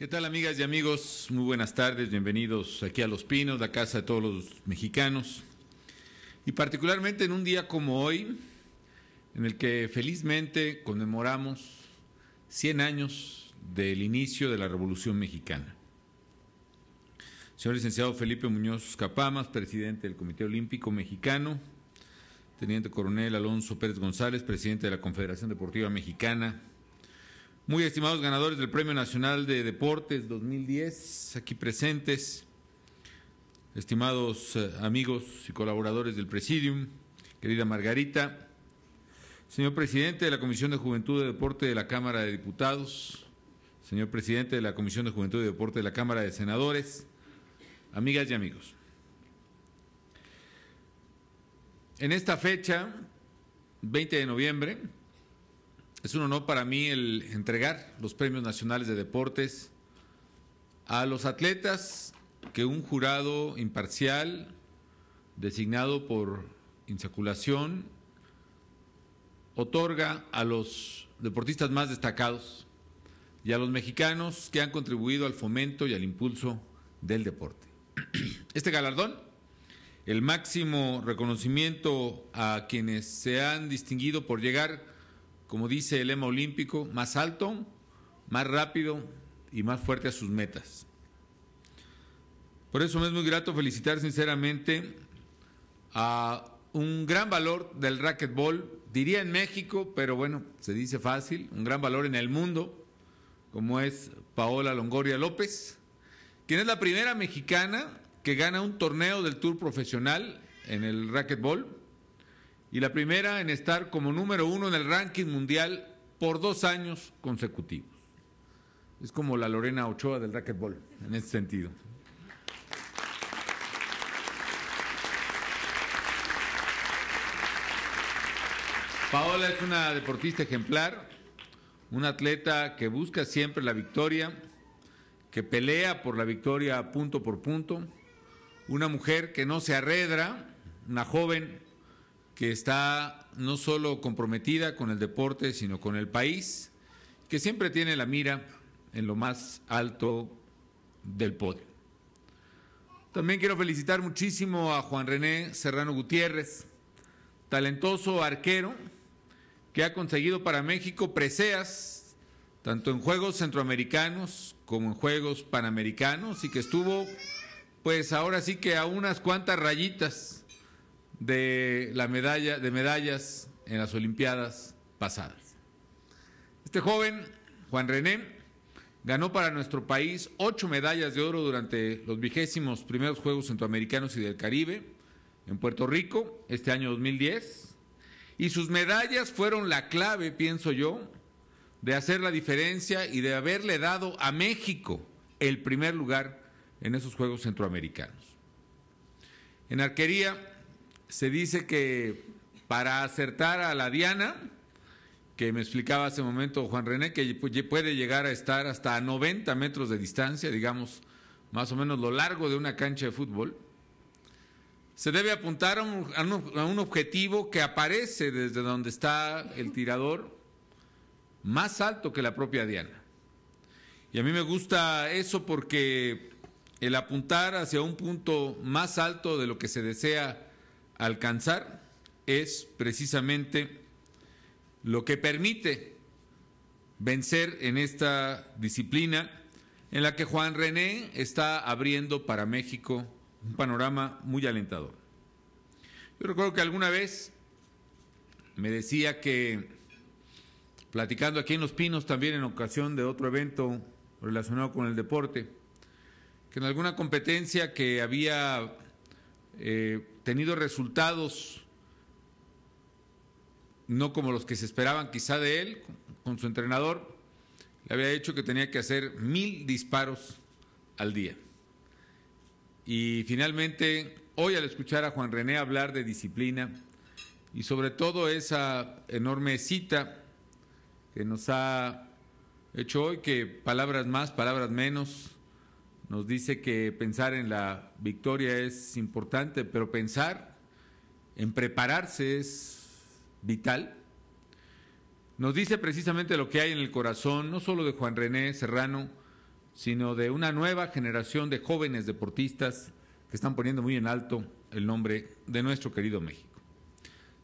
¿Qué tal amigas y amigos? Muy buenas tardes, bienvenidos aquí a Los Pinos, la casa de todos los mexicanos. Y particularmente en un día como hoy, en el que felizmente conmemoramos 100 años del inicio de la Revolución Mexicana. Señor licenciado Felipe Muñoz Capamas, presidente del Comité Olímpico Mexicano, teniente coronel Alonso Pérez González, presidente de la Confederación Deportiva Mexicana, muy estimados ganadores del Premio Nacional de Deportes 2010, aquí presentes, estimados eh, amigos y colaboradores del Presidium, querida Margarita, señor presidente de la Comisión de Juventud y Deporte de la Cámara de Diputados, señor presidente de la Comisión de Juventud y Deporte de la Cámara de Senadores, amigas y amigos. En esta fecha, 20 de noviembre, es un honor para mí el entregar los premios nacionales de deportes a los atletas que un jurado imparcial designado por insaculación otorga a los deportistas más destacados y a los mexicanos que han contribuido al fomento y al impulso del deporte. Este galardón, el máximo reconocimiento a quienes se han distinguido por llegar como dice el lema olímpico, más alto, más rápido y más fuerte a sus metas. Por eso me es muy grato felicitar sinceramente a un gran valor del racquetbol, diría en México, pero bueno, se dice fácil, un gran valor en el mundo, como es Paola Longoria López, quien es la primera mexicana que gana un torneo del Tour Profesional en el racquetbol y la primera en estar como número uno en el ranking mundial por dos años consecutivos. Es como la Lorena Ochoa del racquetbol en ese sentido. Paola es una deportista ejemplar, una atleta que busca siempre la victoria, que pelea por la victoria punto por punto, una mujer que no se arredra, una joven que está no solo comprometida con el deporte, sino con el país, que siempre tiene la mira en lo más alto del podio. También quiero felicitar muchísimo a Juan René Serrano Gutiérrez, talentoso arquero que ha conseguido para México preseas tanto en Juegos Centroamericanos como en Juegos Panamericanos y que estuvo pues ahora sí que a unas cuantas rayitas de, la medalla, de medallas en las Olimpiadas pasadas. Este joven, Juan René, ganó para nuestro país ocho medallas de oro durante los vigésimos primeros Juegos Centroamericanos y del Caribe en Puerto Rico este año 2010. Y sus medallas fueron la clave, pienso yo, de hacer la diferencia y de haberle dado a México el primer lugar en esos Juegos Centroamericanos. En arquería, se dice que para acertar a la Diana, que me explicaba hace un momento Juan René, que puede llegar a estar hasta 90 metros de distancia, digamos, más o menos lo largo de una cancha de fútbol, se debe apuntar a un objetivo que aparece desde donde está el tirador más alto que la propia Diana. Y a mí me gusta eso porque el apuntar hacia un punto más alto de lo que se desea alcanzar es precisamente lo que permite vencer en esta disciplina en la que Juan René está abriendo para México un panorama muy alentador. Yo recuerdo que alguna vez me decía que, platicando aquí en Los Pinos, también en ocasión de otro evento relacionado con el deporte, que en alguna competencia que había eh, tenido resultados no como los que se esperaban quizá de él, con su entrenador, le había dicho que tenía que hacer mil disparos al día. Y finalmente, hoy al escuchar a Juan René hablar de disciplina y sobre todo esa enorme cita que nos ha hecho hoy, que palabras más, palabras menos, nos dice que pensar en la victoria es importante, pero pensar en prepararse es vital. Nos dice precisamente lo que hay en el corazón, no solo de Juan René Serrano, sino de una nueva generación de jóvenes deportistas que están poniendo muy en alto el nombre de nuestro querido México.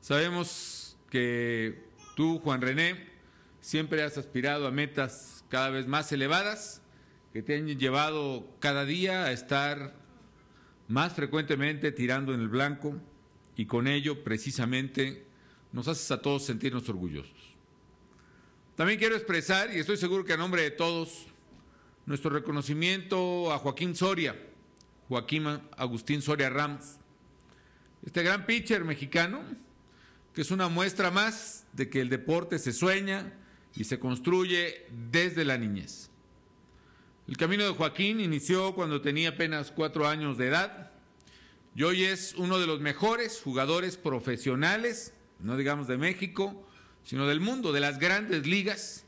Sabemos que tú, Juan René, siempre has aspirado a metas cada vez más elevadas que te han llevado cada día a estar más frecuentemente tirando en el blanco y con ello precisamente nos haces a todos sentirnos orgullosos. También quiero expresar, y estoy seguro que a nombre de todos, nuestro reconocimiento a Joaquín Soria, Joaquín Agustín Soria Ramos, este gran pitcher mexicano, que es una muestra más de que el deporte se sueña y se construye desde la niñez. El camino de Joaquín inició cuando tenía apenas cuatro años de edad y hoy es uno de los mejores jugadores profesionales, no digamos de México, sino del mundo, de las grandes ligas,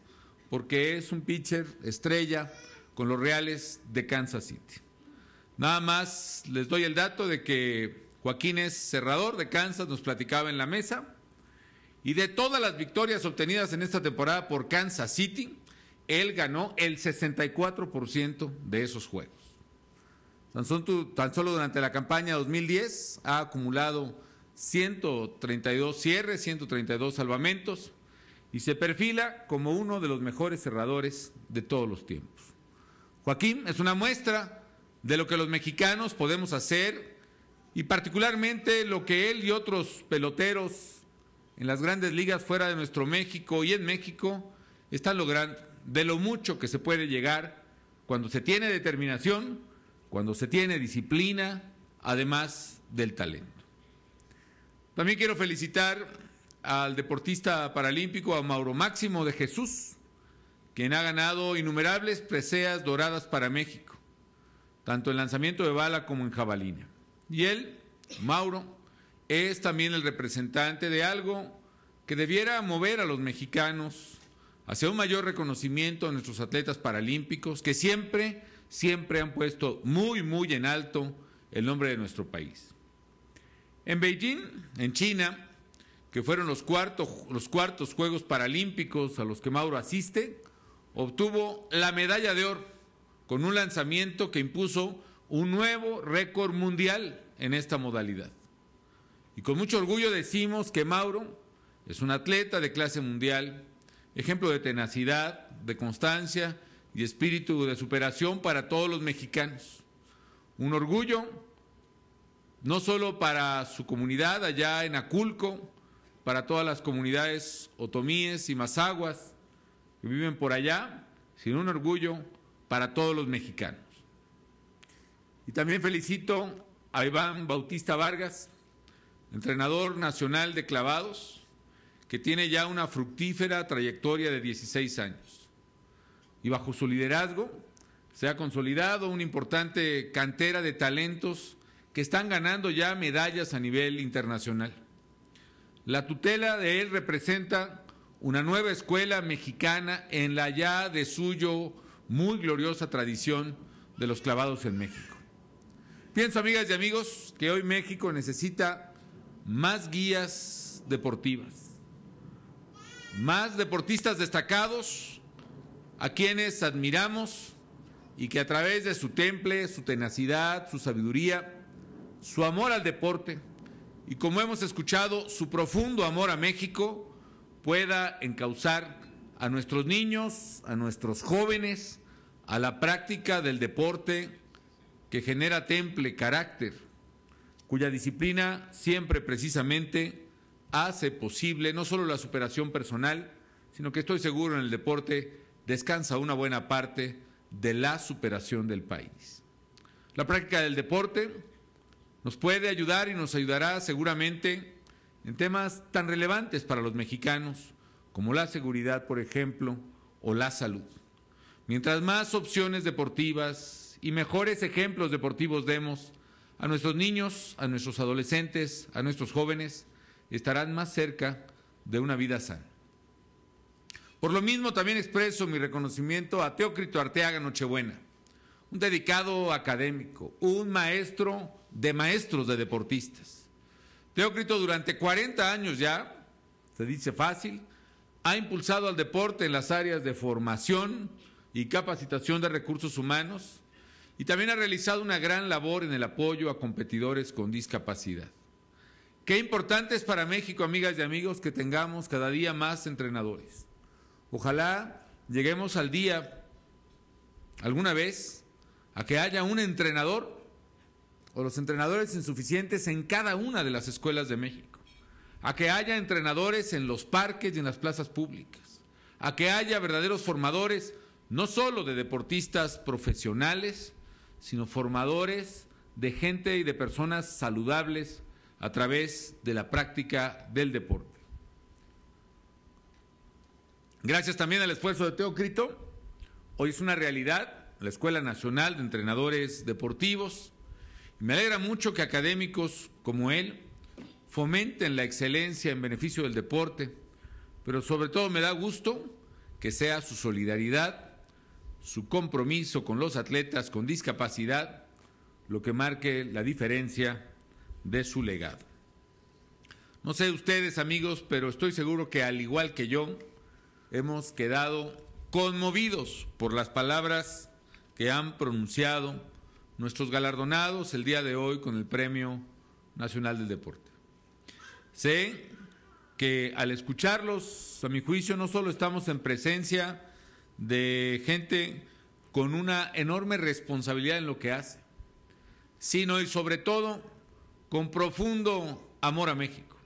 porque es un pitcher estrella con los Reales de Kansas City. Nada más les doy el dato de que Joaquín es cerrador de Kansas, nos platicaba en la mesa, y de todas las victorias obtenidas en esta temporada por Kansas City, él ganó el 64% de esos juegos. Tan, tan solo durante la campaña 2010 ha acumulado 132 cierres, 132 salvamentos y se perfila como uno de los mejores cerradores de todos los tiempos. Joaquín es una muestra de lo que los mexicanos podemos hacer y particularmente lo que él y otros peloteros en las grandes ligas fuera de nuestro México y en México están logrando de lo mucho que se puede llegar cuando se tiene determinación, cuando se tiene disciplina, además del talento. También quiero felicitar al deportista paralímpico, a Mauro Máximo de Jesús, quien ha ganado innumerables preseas doradas para México, tanto en lanzamiento de bala como en jabalina. Y él, Mauro, es también el representante de algo que debiera mover a los mexicanos hacia un mayor reconocimiento a nuestros atletas paralímpicos que siempre, siempre han puesto muy, muy en alto el nombre de nuestro país. En Beijing, en China, que fueron los, cuartos, los cuartos Juegos Paralímpicos a los que Mauro asiste, obtuvo la medalla de oro con un lanzamiento que impuso un nuevo récord mundial en esta modalidad. Y con mucho orgullo decimos que Mauro es un atleta de clase mundial ejemplo de tenacidad, de constancia y espíritu de superación para todos los mexicanos. Un orgullo no solo para su comunidad allá en Aculco, para todas las comunidades otomíes y mazaguas que viven por allá, sino un orgullo para todos los mexicanos. Y también felicito a Iván Bautista Vargas, entrenador nacional de clavados, que tiene ya una fructífera trayectoria de 16 años. Y bajo su liderazgo se ha consolidado una importante cantera de talentos que están ganando ya medallas a nivel internacional. La tutela de él representa una nueva escuela mexicana en la ya de suyo muy gloriosa tradición de los clavados en México. Pienso, amigas y amigos, que hoy México necesita más guías deportivas más deportistas destacados a quienes admiramos y que a través de su temple, su tenacidad, su sabiduría, su amor al deporte y como hemos escuchado, su profundo amor a México pueda encauzar a nuestros niños, a nuestros jóvenes, a la práctica del deporte que genera temple, carácter, cuya disciplina siempre precisamente hace posible no solo la superación personal, sino que estoy seguro en el deporte descansa una buena parte de la superación del país. La práctica del deporte nos puede ayudar y nos ayudará seguramente en temas tan relevantes para los mexicanos como la seguridad, por ejemplo, o la salud. Mientras más opciones deportivas y mejores ejemplos deportivos demos a nuestros niños, a nuestros adolescentes, a nuestros jóvenes, estarán más cerca de una vida sana. Por lo mismo también expreso mi reconocimiento a Teócrito Arteaga Nochebuena, un dedicado académico, un maestro de maestros de deportistas. Teócrito durante 40 años ya, se dice fácil, ha impulsado al deporte en las áreas de formación y capacitación de recursos humanos y también ha realizado una gran labor en el apoyo a competidores con discapacidad. Qué importante es para México, amigas y amigos, que tengamos cada día más entrenadores. Ojalá lleguemos al día, alguna vez, a que haya un entrenador o los entrenadores insuficientes en cada una de las escuelas de México, a que haya entrenadores en los parques y en las plazas públicas, a que haya verdaderos formadores, no solo de deportistas profesionales, sino formadores de gente y de personas saludables a través de la práctica del deporte. Gracias también al esfuerzo de Teocrito. hoy es una realidad la Escuela Nacional de Entrenadores Deportivos. Me alegra mucho que académicos como él fomenten la excelencia en beneficio del deporte, pero sobre todo me da gusto que sea su solidaridad, su compromiso con los atletas con discapacidad, lo que marque la diferencia de su legado. No sé ustedes amigos, pero estoy seguro que al igual que yo, hemos quedado conmovidos por las palabras que han pronunciado nuestros galardonados el día de hoy con el Premio Nacional del Deporte. Sé que al escucharlos, a mi juicio, no solo estamos en presencia de gente con una enorme responsabilidad en lo que hace, sino y sobre todo con profundo amor a México.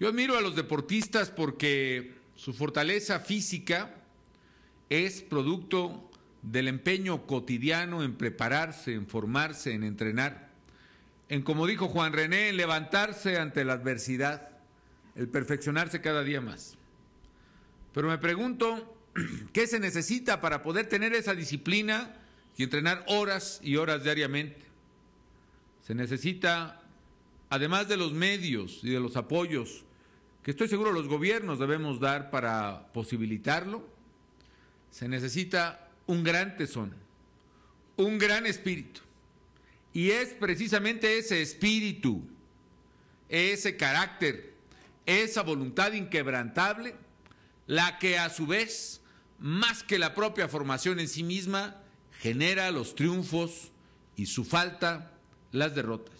Yo admiro a los deportistas porque su fortaleza física es producto del empeño cotidiano en prepararse, en formarse, en entrenar, en, como dijo Juan René, en levantarse ante la adversidad, el perfeccionarse cada día más. Pero me pregunto, ¿qué se necesita para poder tener esa disciplina y entrenar horas y horas diariamente? Se necesita, además de los medios y de los apoyos que estoy seguro los gobiernos debemos dar para posibilitarlo, se necesita un gran tesón, un gran espíritu. Y es precisamente ese espíritu, ese carácter, esa voluntad inquebrantable, la que a su vez, más que la propia formación en sí misma, genera los triunfos y su falta las derrotas.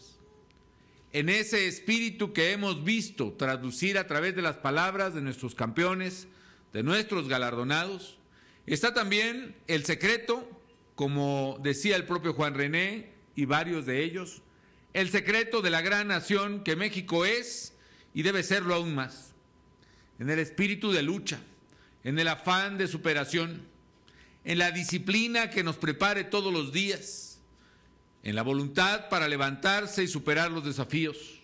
En ese espíritu que hemos visto traducir a través de las palabras de nuestros campeones, de nuestros galardonados, está también el secreto, como decía el propio Juan René y varios de ellos, el secreto de la gran nación que México es y debe serlo aún más, en el espíritu de lucha, en el afán de superación, en la disciplina que nos prepare todos los días en la voluntad para levantarse y superar los desafíos,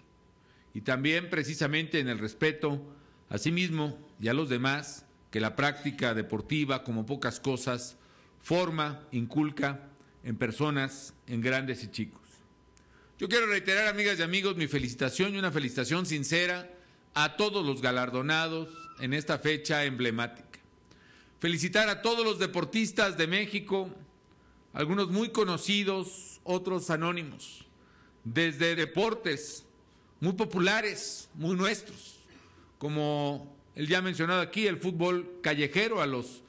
y también precisamente en el respeto a sí mismo y a los demás, que la práctica deportiva, como pocas cosas, forma, inculca en personas, en grandes y chicos. Yo quiero reiterar, amigas y amigos, mi felicitación y una felicitación sincera a todos los galardonados en esta fecha emblemática. Felicitar a todos los deportistas de México, algunos muy conocidos, otros anónimos, desde deportes muy populares, muy nuestros, como el ya mencionado aquí, el fútbol callejero, a los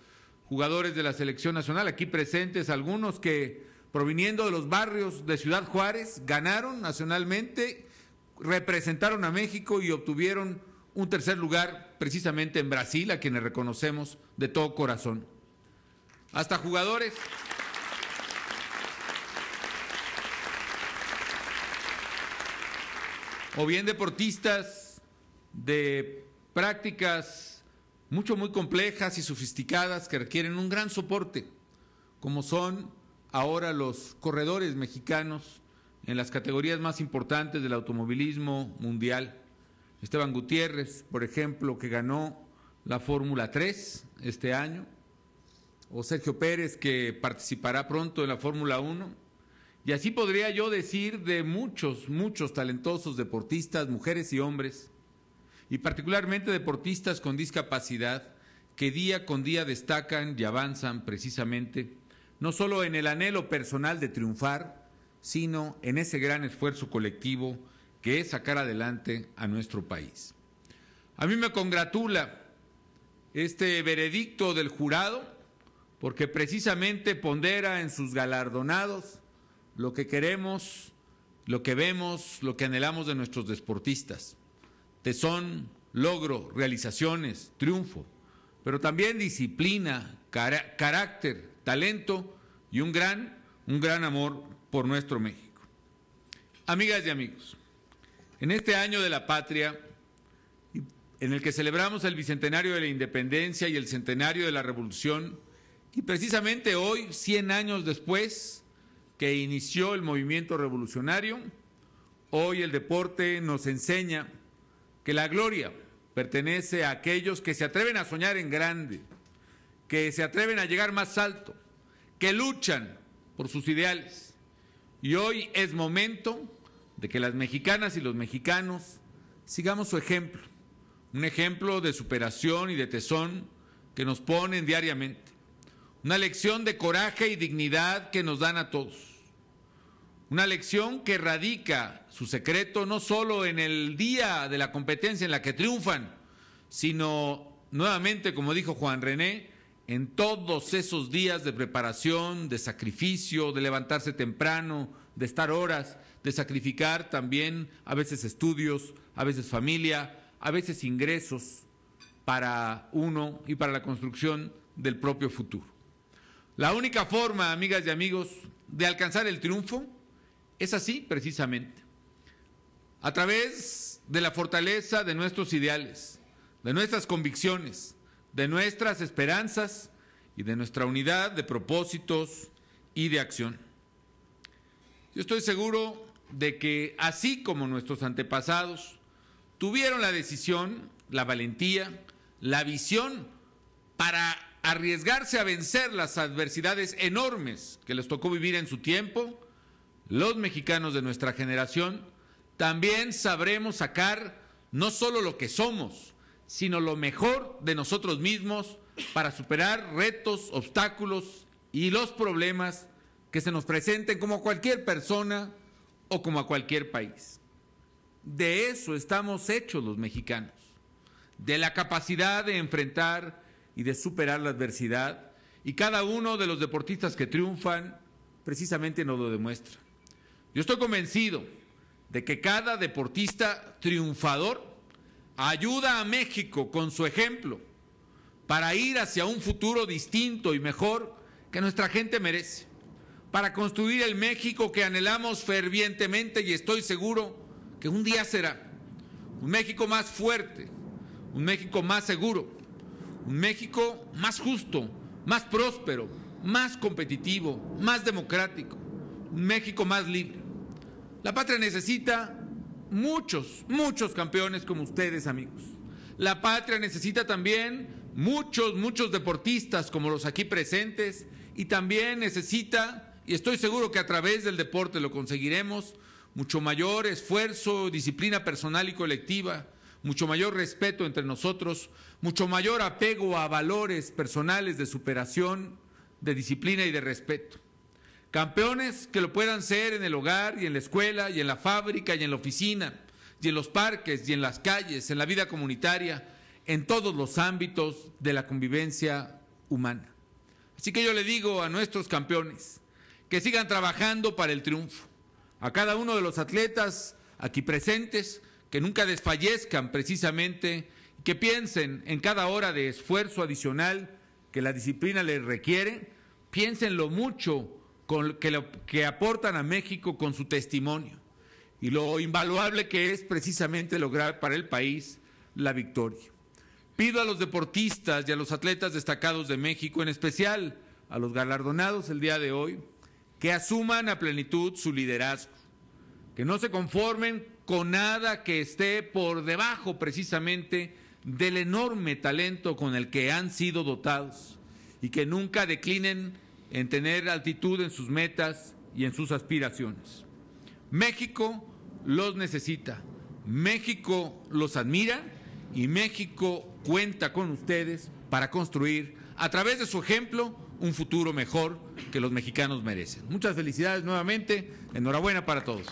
jugadores de la selección nacional, aquí presentes algunos que proviniendo de los barrios de Ciudad Juárez, ganaron nacionalmente, representaron a México y obtuvieron un tercer lugar precisamente en Brasil, a quienes reconocemos de todo corazón. Hasta jugadores o bien deportistas de prácticas mucho muy complejas y sofisticadas que requieren un gran soporte, como son ahora los corredores mexicanos en las categorías más importantes del automovilismo mundial. Esteban Gutiérrez, por ejemplo, que ganó la Fórmula 3 este año, o Sergio Pérez, que participará pronto en la Fórmula 1, y así podría yo decir de muchos, muchos talentosos deportistas, mujeres y hombres, y particularmente deportistas con discapacidad, que día con día destacan y avanzan precisamente, no solo en el anhelo personal de triunfar, sino en ese gran esfuerzo colectivo que es sacar adelante a nuestro país. A mí me congratula este veredicto del jurado, porque precisamente pondera en sus galardonados lo que queremos, lo que vemos, lo que anhelamos de nuestros deportistas. Tesón, logro, realizaciones, triunfo, pero también disciplina, carácter, talento y un gran, un gran amor por nuestro México. Amigas y amigos, en este año de la patria, en el que celebramos el bicentenario de la independencia y el centenario de la revolución, y precisamente hoy, 100 años después, que inició el movimiento revolucionario, hoy el deporte nos enseña que la gloria pertenece a aquellos que se atreven a soñar en grande, que se atreven a llegar más alto, que luchan por sus ideales. Y hoy es momento de que las mexicanas y los mexicanos sigamos su ejemplo, un ejemplo de superación y de tesón que nos ponen diariamente, una lección de coraje y dignidad que nos dan a todos una lección que radica su secreto no solo en el día de la competencia en la que triunfan, sino nuevamente, como dijo Juan René, en todos esos días de preparación, de sacrificio, de levantarse temprano, de estar horas, de sacrificar también a veces estudios, a veces familia, a veces ingresos para uno y para la construcción del propio futuro. La única forma, amigas y amigos, de alcanzar el triunfo es así precisamente. A través de la fortaleza de nuestros ideales, de nuestras convicciones, de nuestras esperanzas y de nuestra unidad de propósitos y de acción. Yo estoy seguro de que así como nuestros antepasados tuvieron la decisión, la valentía, la visión para arriesgarse a vencer las adversidades enormes que les tocó vivir en su tiempo, los mexicanos de nuestra generación, también sabremos sacar no solo lo que somos, sino lo mejor de nosotros mismos para superar retos, obstáculos y los problemas que se nos presenten como a cualquier persona o como a cualquier país. De eso estamos hechos los mexicanos, de la capacidad de enfrentar y de superar la adversidad, y cada uno de los deportistas que triunfan precisamente nos lo demuestra. Yo estoy convencido de que cada deportista triunfador ayuda a México con su ejemplo para ir hacia un futuro distinto y mejor que nuestra gente merece, para construir el México que anhelamos fervientemente y estoy seguro que un día será. Un México más fuerte, un México más seguro, un México más justo, más próspero, más competitivo, más democrático, un México más libre. La patria necesita muchos, muchos campeones como ustedes, amigos. La patria necesita también muchos, muchos deportistas como los aquí presentes y también necesita, y estoy seguro que a través del deporte lo conseguiremos, mucho mayor esfuerzo, disciplina personal y colectiva, mucho mayor respeto entre nosotros, mucho mayor apego a valores personales de superación, de disciplina y de respeto. Campeones que lo puedan ser en el hogar y en la escuela y en la fábrica y en la oficina y en los parques y en las calles, en la vida comunitaria, en todos los ámbitos de la convivencia humana. Así que yo le digo a nuestros campeones que sigan trabajando para el triunfo. A cada uno de los atletas aquí presentes, que nunca desfallezcan precisamente, que piensen en cada hora de esfuerzo adicional que la disciplina les requiere, piensen lo mucho que, que aportan a México con su testimonio y lo invaluable que es precisamente lograr para el país la victoria. Pido a los deportistas y a los atletas destacados de México, en especial a los galardonados el día de hoy, que asuman a plenitud su liderazgo, que no se conformen con nada que esté por debajo precisamente del enorme talento con el que han sido dotados y que nunca declinen en tener altitud en sus metas y en sus aspiraciones. México los necesita, México los admira y México cuenta con ustedes para construir, a través de su ejemplo, un futuro mejor que los mexicanos merecen. Muchas felicidades nuevamente, enhorabuena para todos.